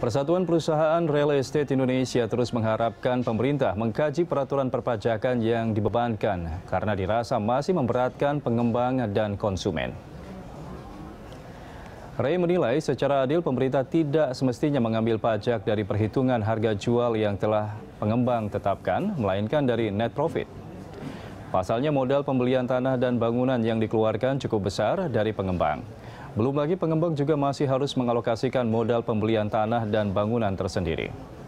Persatuan Perusahaan Real Estate Indonesia terus mengharapkan pemerintah mengkaji peraturan perpajakan yang dibebankan karena dirasa masih memberatkan pengembang dan konsumen. Ray menilai secara adil pemerintah tidak semestinya mengambil pajak dari perhitungan harga jual yang telah pengembang tetapkan, melainkan dari net profit. Pasalnya modal pembelian tanah dan bangunan yang dikeluarkan cukup besar dari pengembang. Belum lagi pengembang juga masih harus mengalokasikan modal pembelian tanah dan bangunan tersendiri.